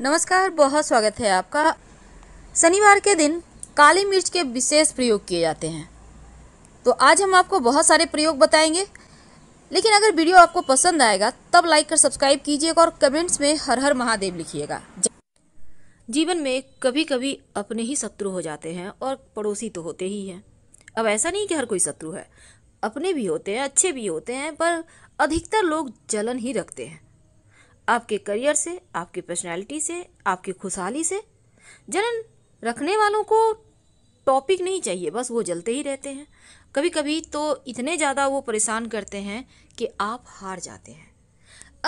नमस्कार बहुत स्वागत है आपका शनिवार के दिन काली मिर्च के विशेष प्रयोग किए जाते हैं तो आज हम आपको बहुत सारे प्रयोग बताएंगे लेकिन अगर वीडियो आपको पसंद आएगा तब लाइक कर सब्सक्राइब कीजिएगा और कमेंट्स में हर हर महादेव लिखिएगा जीवन में कभी कभी अपने ही शत्रु हो जाते हैं और पड़ोसी तो होते ही हैं अब ऐसा नहीं कि हर कोई शत्रु है अपने भी होते हैं अच्छे भी होते हैं पर अधिकतर लोग जलन ही रखते हैं आपके करियर से आपकी पर्सनैलिटी से आपकी खुशहाली से जलन रखने वालों को टॉपिक नहीं चाहिए बस वो जलते ही रहते हैं कभी कभी तो इतने ज़्यादा वो परेशान करते हैं कि आप हार जाते हैं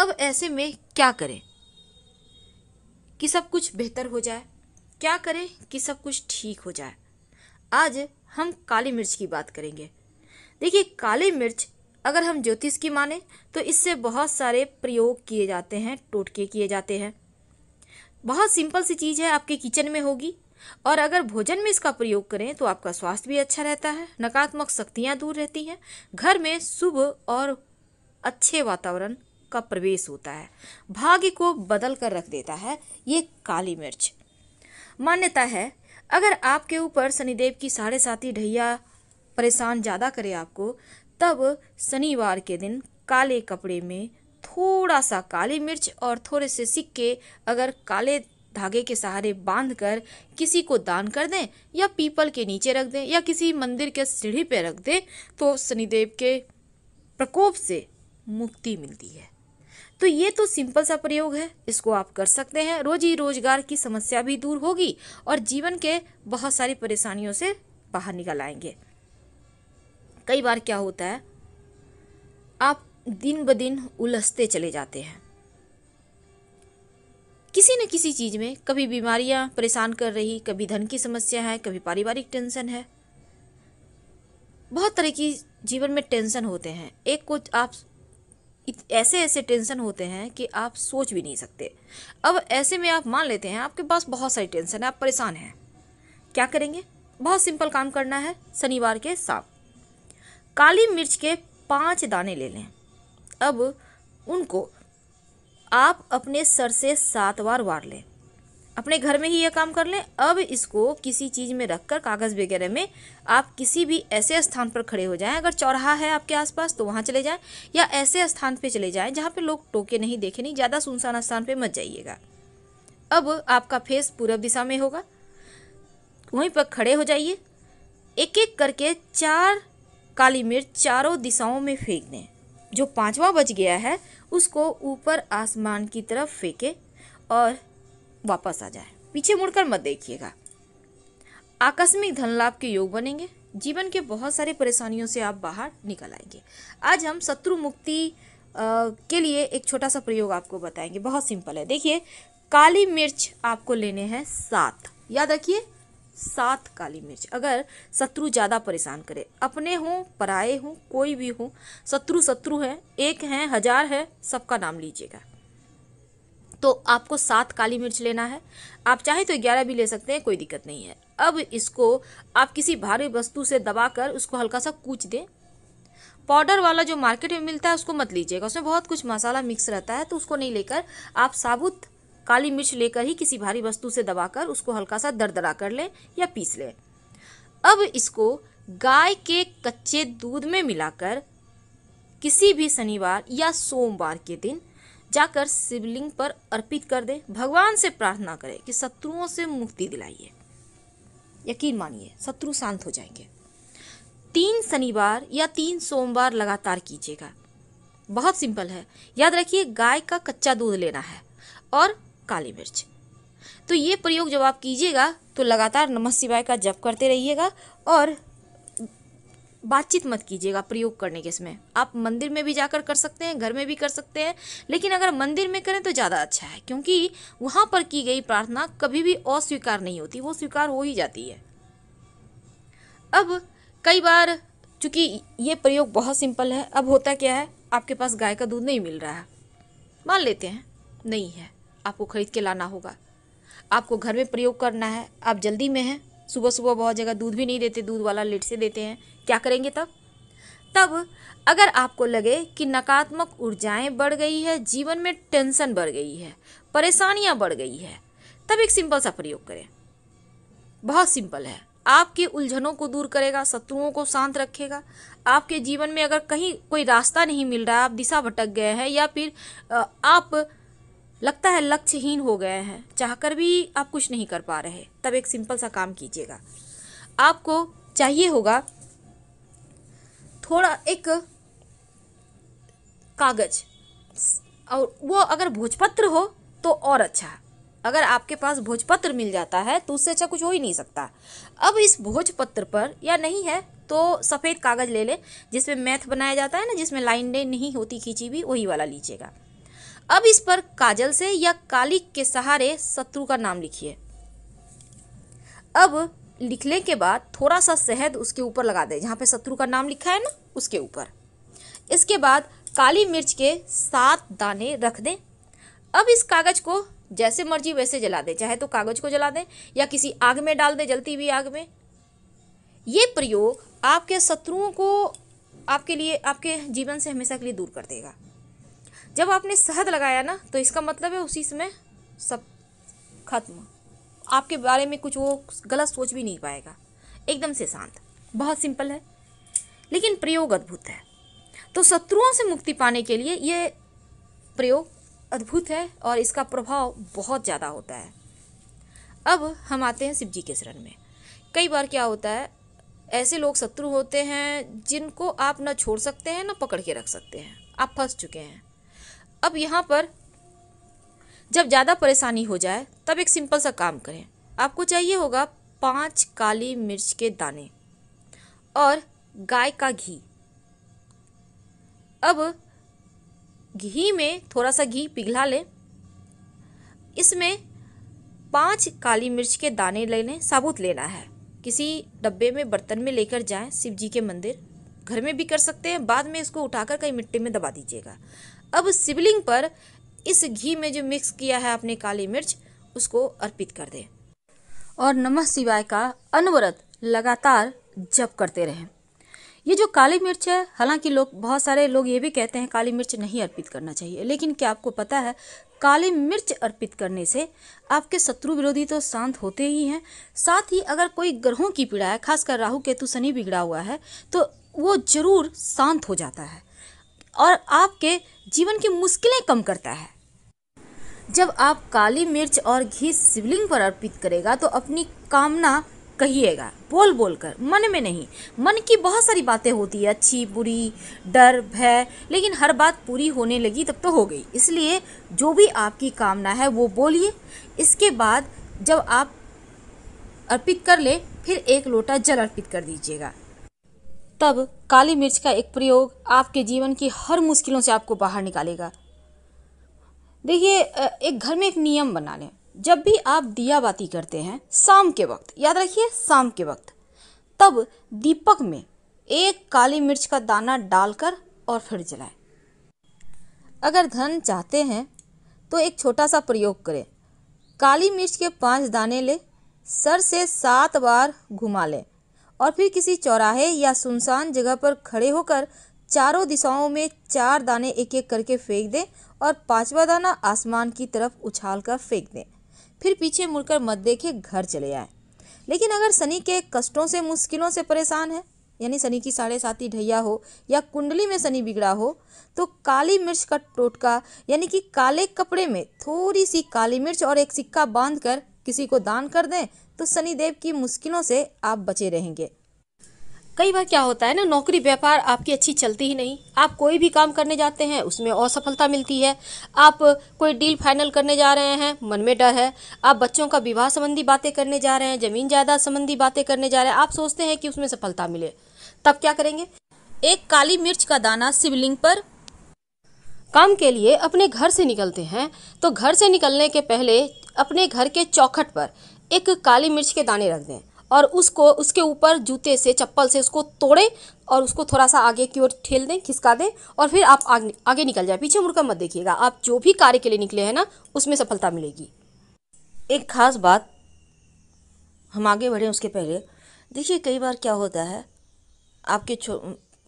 अब ऐसे में क्या करें कि सब कुछ बेहतर हो जाए क्या करें कि सब कुछ ठीक हो जाए आज हम काली मिर्च की बात करेंगे देखिए काली मिर्च अगर हम ज्योतिष की माने तो इससे बहुत सारे प्रयोग किए जाते हैं टोटके किए जाते हैं बहुत सिंपल सी चीज़ है आपके किचन में होगी और अगर भोजन में इसका प्रयोग करें तो आपका स्वास्थ्य भी अच्छा रहता है नकारात्मक शक्तियाँ दूर रहती हैं घर में शुभ और अच्छे वातावरण का प्रवेश होता है भाग्य को बदल कर रख देता है ये काली मिर्च मान्यता है अगर आपके ऊपर शनिदेव की साढ़े साथी ढैया परेशान ज़्यादा करे आपको तब शनिवार के दिन काले कपड़े में थोड़ा सा काली मिर्च और थोड़े से सिक्के अगर काले धागे के सहारे बांधकर किसी को दान कर दें या पीपल के नीचे रख दें या किसी मंदिर के सीढ़ी पर रख दें तो शनिदेव के प्रकोप से मुक्ति मिलती है तो ये तो सिंपल सा प्रयोग है इसको आप कर सकते हैं रोजी रोजगार की समस्या भी दूर होगी और जीवन के बहुत सारी परेशानियों से बाहर निकल आएंगे कई बार क्या होता है आप दिन ब दिन उलझते चले जाते हैं किसी न किसी चीज़ में कभी बीमारियां परेशान कर रही कभी धन की समस्या है कभी पारिवारिक टेंशन है बहुत तरह की जीवन में टेंशन होते हैं एक कुछ आप ऐसे ऐसे टेंशन होते हैं कि आप सोच भी नहीं सकते अब ऐसे में आप मान लेते हैं आपके पास बहुत सारी टेंशन है आप परेशान हैं क्या करेंगे बहुत सिंपल काम करना है शनिवार के साथ काली मिर्च के पांच दाने ले लें अब उनको आप अपने सर से सात बार वार लें अपने घर में ही यह काम कर लें अब इसको किसी चीज़ में रखकर कागज़ वगैरह में आप किसी भी ऐसे स्थान पर खड़े हो जाएं अगर चौराहा है आपके आसपास तो वहाँ चले जाएं या ऐसे स्थान पे चले जाएं जहाँ पे लोग टोके नहीं देखे नहीं ज़्यादा सुनसान स्थान पे मत जाइएगा अब आपका फेस पूरब दिशा में होगा वहीं पर खड़े हो जाइए एक एक करके चार काली मिर्च चारों दिशाओं में फेंक दें जो पांचवा बच गया है उसको ऊपर आसमान की तरफ फेंके और वापस आ जाए पीछे मुड़कर मत देखिएगा आकस्मिक धन लाभ के योग बनेंगे जीवन के बहुत सारे परेशानियों से आप बाहर निकल आएंगे आज हम शत्रु मुक्ति के लिए एक छोटा सा प्रयोग आपको बताएंगे बहुत सिंपल है देखिए काली मिर्च आपको लेने हैं सात याद रखिए सात काली मिर्च अगर शत्रु ज़्यादा परेशान करे अपने हों पराए हों कोई भी हो शत्रु शत्रु है एक है हजार है सबका नाम लीजिएगा तो आपको सात काली मिर्च लेना है आप चाहे तो ग्यारह भी ले सकते हैं कोई दिक्कत नहीं है अब इसको आप किसी भारी वस्तु से दबा कर उसको हल्का सा कूच दें पाउडर वाला जो मार्केट में मिलता है उसको मत लीजिएगा उसमें बहुत कुछ मसाला मिक्स रहता है तो उसको नहीं लेकर आप साबुत काली मिर्च लेकर ही किसी भारी वस्तु से दबाकर उसको हल्का सा दरदरा कर लें या पीस लें अब इसको गाय के कच्चे दूध में मिलाकर किसी भी शनिवार या सोमवार के दिन जाकर शिवलिंग पर अर्पित कर दें भगवान से प्रार्थना करें कि शत्रुओं से मुक्ति दिलाइए यकीन मानिए शत्रु शांत हो जाएंगे तीन शनिवार या तीन सोमवार लगातार कीजिएगा बहुत सिंपल है याद रखिए गाय का कच्चा दूध लेना है और काली मिर्च तो ये प्रयोग जब आप कीजिएगा तो लगातार नमः शिवाय का जप करते रहिएगा और बातचीत मत कीजिएगा प्रयोग करने के इसमें आप मंदिर में भी जाकर कर सकते हैं घर में भी कर सकते हैं लेकिन अगर मंदिर में करें तो ज़्यादा अच्छा है क्योंकि वहाँ पर की गई प्रार्थना कभी भी अस्वीकार नहीं होती वो स्वीकार हो ही जाती है अब कई बार चूँकि ये प्रयोग बहुत सिंपल है अब होता क्या है आपके पास गाय का दूध नहीं मिल रहा है मान लेते हैं नहीं है आपको ख़रीद के लाना होगा आपको घर में प्रयोग करना है आप जल्दी में हैं सुबह सुबह बहुत जगह दूध भी नहीं देते दूध वाला लेट से देते हैं क्या करेंगे तब तब अगर आपको लगे कि नकारात्मक ऊर्जाएं बढ़ गई है जीवन में टेंशन बढ़ गई है परेशानियां बढ़ गई है तब एक सिंपल सा प्रयोग करें बहुत सिंपल है आपके उलझनों को दूर करेगा शत्रुओं को शांत रखेगा आपके जीवन में अगर कहीं कोई रास्ता नहीं मिल रहा आप दिशा भटक गए हैं या फिर आप लगता है लक्ष्यहीन हो गए हैं चाहकर भी आप कुछ नहीं कर पा रहे तब एक सिंपल सा काम कीजिएगा आपको चाहिए होगा थोड़ा एक कागज और वो अगर भोजपत्र हो तो और अच्छा अगर आपके पास भोजपत्र मिल जाता है तो उससे अच्छा कुछ हो ही नहीं सकता अब इस भोजपत्र पर या नहीं है तो सफ़ेद कागज़ ले लें जिसमें मैथ बनाया जाता है ना जिसमें लाइन नहीं होती खींची भी वही वाला लीजिएगा अब इस पर काजल से या काली के सहारे शत्रु का नाम लिखिए अब लिखने के बाद थोड़ा सा शहद उसके ऊपर लगा दें जहाँ पे शत्रु का नाम लिखा है ना उसके ऊपर इसके बाद काली मिर्च के सात दाने रख दें अब इस कागज़ को जैसे मर्जी वैसे जला दें चाहे तो कागज़ को जला दें या किसी आग में डाल दें जलती हुई आग में ये प्रयोग आपके शत्रुओं को आपके लिए आपके जीवन से हमेशा के लिए दूर कर देगा जब आपने शहद लगाया ना तो इसका मतलब है उसी समय सब खत्म आपके बारे में कुछ वो गलत सोच भी नहीं पाएगा एकदम से शांत बहुत सिंपल है लेकिन प्रयोग अद्भुत है तो शत्रुओं से मुक्ति पाने के लिए ये प्रयोग अद्भुत है और इसका प्रभाव बहुत ज़्यादा होता है अब हम आते हैं शिव जी के शरण में कई बार क्या होता है ऐसे लोग शत्रु होते हैं जिनको आप ना छोड़ सकते हैं ना पकड़ के रख सकते हैं आप फंस चुके हैं अब यहाँ पर जब ज़्यादा परेशानी हो जाए तब एक सिंपल सा काम करें आपको चाहिए होगा पांच काली मिर्च के दाने और गाय का घी अब घी में थोड़ा सा घी पिघला लें इसमें पांच काली मिर्च के दाने ले लें साबुत लेना है किसी डब्बे में बर्तन में लेकर जाएं शिव जी के मंदिर घर में भी कर सकते हैं बाद में इसको उठाकर कहीं मिट्टी में दबा दीजिएगा अब शिवलिंग पर इस घी में जो मिक्स किया है आपने काली मिर्च उसको अर्पित कर दें और नमः शिवाय का अनवरत लगातार जप करते रहें ये जो काली मिर्च है हालांकि लोग बहुत सारे लोग ये भी कहते हैं काली मिर्च नहीं अर्पित करना चाहिए लेकिन क्या आपको पता है काली मिर्च अर्पित करने से आपके शत्रु विरोधी तो शांत होते ही हैं साथ ही अगर कोई ग्रहों की पीड़ा है खासकर राहु केतु शनि बिगड़ा हुआ है तो वो जरूर शांत हो जाता है और आपके जीवन की मुश्किलें कम करता है जब आप काली मिर्च और घी शिवलिंग पर अर्पित करेगा तो अपनी कामना कहिएगा बोल बोल कर मन में नहीं मन की बहुत सारी बातें होती है अच्छी बुरी डर भय लेकिन हर बात पूरी होने लगी तब तो हो गई इसलिए जो भी आपकी कामना है वो बोलिए इसके बाद जब आप अर्पित कर ले फिर एक लोटा जल अर्पित कर दीजिएगा तब काली मिर्च का एक प्रयोग आपके जीवन की हर मुश्किलों से आपको बाहर निकालेगा देखिए एक घर में एक नियम बना लें जब भी आप दिया बाती करते हैं शाम के वक्त याद रखिए शाम के वक्त तब दीपक में एक काली मिर्च का दाना डालकर और फिर जलाएं अगर धन चाहते हैं तो एक छोटा सा प्रयोग करें काली मिर्च के पांच दाने ले सर से सात बार घुमा लें और फिर किसी चौराहे या सुनसान जगह पर खड़े होकर चारों दिशाओं में चार दाने एक एक करके फेंक दें और पांचवा दाना आसमान की तरफ उछाल कर फेंक दें फिर पीछे मुड़कर मत देखे घर चले आए लेकिन अगर शनि के कष्टों से मुश्किलों से परेशान है यानी शनि की साढ़े साथी ढैया हो या कुंडली में शनि बिगड़ा हो तो काली मिर्च का टोटका यानी कि काले कपड़े में थोड़ी सी काली मिर्च और एक सिक्का बांधकर किसी को दान कर दें तो शनिदेव की मुश्किलों से आप बचे रहेंगे कई बार क्या होता है ना नौकरी व्यापार आपकी अच्छी चलती ही नहीं आप कोई भी काम करने जाते हैं उसमें असफलता मिलती है आप कोई डील फाइनल करने जा रहे हैं मन में डर है आप बच्चों का विवाह संबंधी बातें करने जा रहे हैं जमीन जायदाद संबंधी बातें करने जा रहे हैं आप सोचते हैं कि उसमें सफलता मिले तब क्या करेंगे एक काली मिर्च का दाना शिवलिंग पर काम के लिए अपने घर से निकलते हैं तो घर से निकलने के पहले अपने घर के चौखट पर एक काली मिर्च के दाने रख दें और उसको उसके ऊपर जूते से चप्पल से उसको तोड़ें और उसको थोड़ा सा आगे की ओर ठेल दें खिसका दें और फिर आप आगे, आगे निकल जाए पीछे मुड़कर मत देखिएगा आप जो भी कार्य के लिए निकले हैं ना उसमें सफलता मिलेगी एक खास बात हम आगे बढ़ें उसके पहले देखिए कई बार क्या होता है आपके छो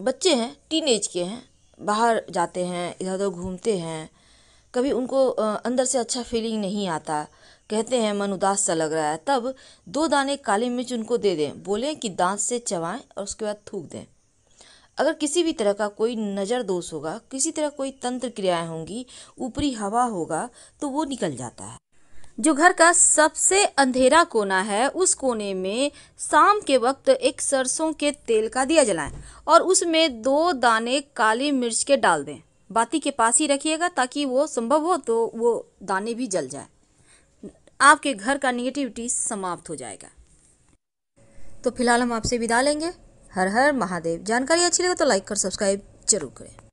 बच्चे हैं टीन एज के हैं बाहर जाते हैं इधर उधर घूमते हैं कभी उनको अंदर से अच्छा फीलिंग नहीं आता कहते हैं मन उदास सा लग रहा है तब दो दाने काली मिर्च उनको दे दें बोलें कि दांत से चबाएं और उसके बाद थूक दें अगर किसी भी तरह का कोई नज़र दोष होगा किसी तरह कोई तंत्र क्रियाएं होंगी ऊपरी हवा होगा तो वो निकल जाता है जो घर का सबसे अंधेरा कोना है उस कोने में शाम के वक्त एक सरसों के तेल का दिया जलाएं और उसमें दो दाने काली मिर्च के डाल दें बाती के पास ही रखिएगा ताकि वो संभव हो तो वो दाने भी जल जाए आपके घर का निगेटिविटी समाप्त हो जाएगा तो फिलहाल हम आपसे विदा लेंगे हर हर महादेव जानकारी अच्छी लगे तो लाइक कर सब्सक्राइब जरूर करें